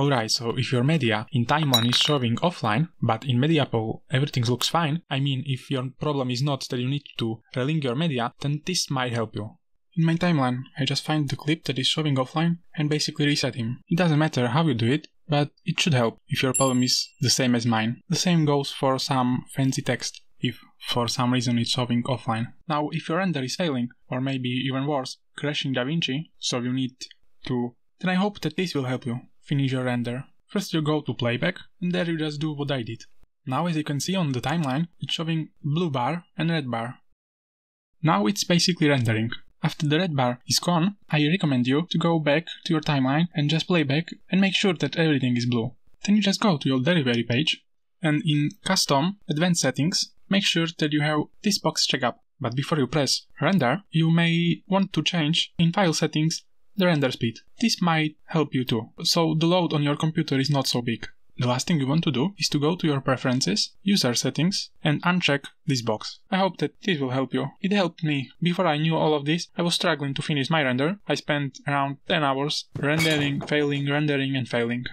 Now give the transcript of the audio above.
Alright, so if your media in Timon is showing offline, but in MediaPo everything looks fine, I mean, if your problem is not that you need to relink your media, then this might help you. In my timeline, I just find the clip that is showing offline and basically reset him. It doesn't matter how you do it, but it should help if your problem is the same as mine. The same goes for some fancy text, if for some reason it's showing offline. Now, if your render is failing, or maybe even worse, crashing DaVinci, so you need to, then I hope that this will help you finish your render. First you go to playback, and there you just do what I did. Now as you can see on the timeline, it's showing blue bar and red bar. Now it's basically rendering. After the red bar is gone, I recommend you to go back to your timeline and just playback and make sure that everything is blue. Then you just go to your delivery page and in Custom Advanced Settings, make sure that you have this box check up. But before you press Render, you may want to change in File Settings the render speed. This might help you too, so the load on your computer is not so big. The last thing you want to do is to go to your preferences, user settings, and uncheck this box. I hope that this will help you. It helped me. Before I knew all of this, I was struggling to finish my render. I spent around 10 hours rendering, failing, rendering, and failing.